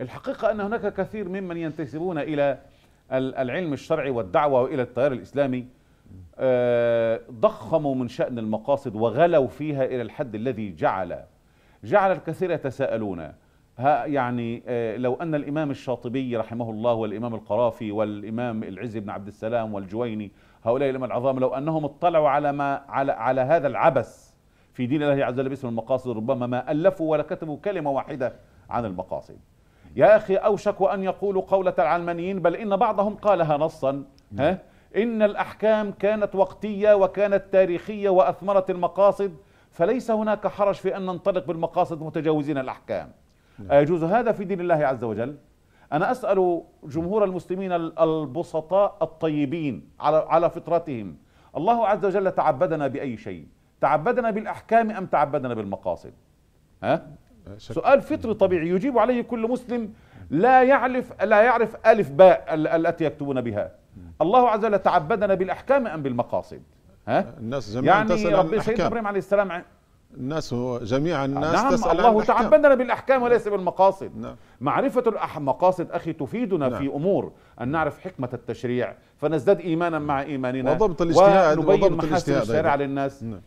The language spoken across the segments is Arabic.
الحقيقة أن هناك كثير ممن ينتسبون إلى العلم الشرعي والدعوة وإلى التيار الإسلامي آه، ضخموا من شأن المقاصد وغلوا فيها إلى الحد الذي جعل جعل الكثير يتساءلون يعني آه، لو أن الإمام الشاطبي رحمه الله والإمام القرافي والإمام العز بن عبد السلام والجويني هؤلاء الأئمة العظام لو أنهم اطلعوا على ما على, على هذا العبث في دين الله عز وجل باسم المقاصد ربما ما ألفوا ولا كتبوا كلمة واحدة عن المقاصد يا أخي أوشك أن يقولوا قولة العلمانيين بل إن بعضهم قالها نصا نعم. ها؟ إن الأحكام كانت وقتية وكانت تاريخية وأثمرت المقاصد فليس هناك حرج في أن ننطلق بالمقاصد متجاوزين الأحكام نعم. أيجوز هذا في دين الله عز وجل أنا أسأل جمهور المسلمين البسطاء الطيبين على على فطرتهم الله عز وجل تعبدنا بأي شيء تعبدنا بالأحكام أم تعبدنا بالمقاصد ها؟ سؤال فطري طبيعي يجيب عليه كل مسلم لا يعرف لا يعرف ألف باء التي يكتبون بها الله عز وجل تعبدنا بالأحكام أم بالمقاصد ها؟ الناس جميعا يعني تسأل ربي سيدنا إبراهيم عليه السلام الناس جميع الناس نعم تسأل الله تعبدنا بالأحكام وليس نعم. بالمقاصد نعم. معرفة المقاصد أخي تفيدنا نعم. في أمور أن نعرف حكمة التشريع فنزداد إيمانا مع إيماننا وضبط الاجتهاد وضبط الاجتهاد الشارع للناس نعم.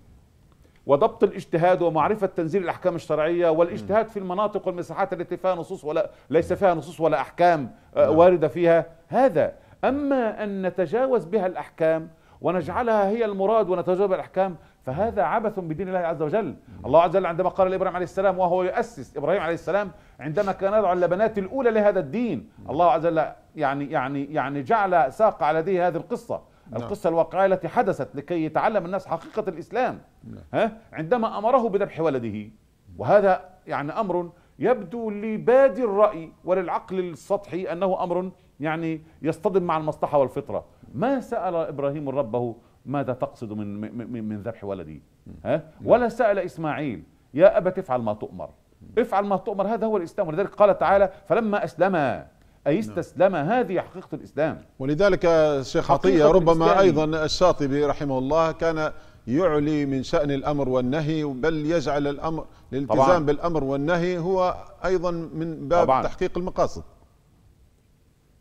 وضبط الاجتهاد ومعرفة تنزيل الأحكام الشرعية والاجتهاد في المناطق والمساحات التي فيها نصوص ولا ليس فيها نصوص ولا أحكام آه، نعم. واردة فيها هذا أما أن نتجاوز بها الأحكام ونجعلها هي المراد ونتجاوز الأحكام فهذا عبث بدين الله عز وجل نعم. الله عز وجل عندما قال لإبراهيم عليه السلام وهو يؤسس إبراهيم عليه السلام عندما كان يضع اللبنات الأولى لهذا الدين نعم. الله عز وجل يعني يعني يعني جعل ساق على يديه هذه القصة نعم. القصة الواقعية التي حدثت لكي يتعلم الناس حقيقة الإسلام نعم. ها؟ عندما أمره بذبح ولده وهذا يعني أمر يبدو لبادي الرأي وللعقل السطحي أنه أمر يعني يصطدم مع المصلحة والفطرة ما سأل إبراهيم ربه ماذا تقصد من, من, من ذبح ولدي ها؟ نعم. ولا سأل إسماعيل يا أبت افعل ما تؤمر نعم. افعل ما تؤمر هذا هو الإسلام ولذلك قال تعالى فلما أسلما أي نعم. استسلم هذه حقيقة الإسلام ولذلك الشيخ عطية ربما أيضا الشاطبي رحمه الله كان يعلي من شأن الأمر والنهي بل يجعل الأمر الالتزام بالأمر والنهي هو أيضا من باب طبعا تحقيق المقاصد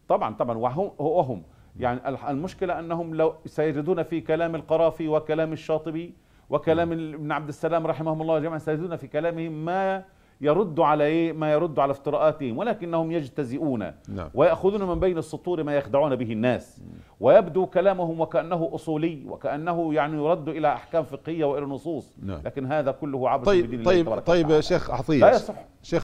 طبعا طبعا وهم يعني المشكلة أنهم لو سيجدون في كلام القرافي وكلام الشاطبي وكلام نعم. ابن عبد السلام رحمهم الله جميعا سيجدون في كلامهم ما يرد على إيه ما يرد على افتراءاتهم ولكنهم يجتزئون نعم. ويأخذون من بين السطور ما يخدعون به الناس ويبدو كلامهم وكأنه أصولي وكأنه يعني يرد إلى أحكام فقهية وإلى نصوص نعم. لكن هذا كله عبر طيب بدين طيب الله طيب, طيب شيخ عطية شيخ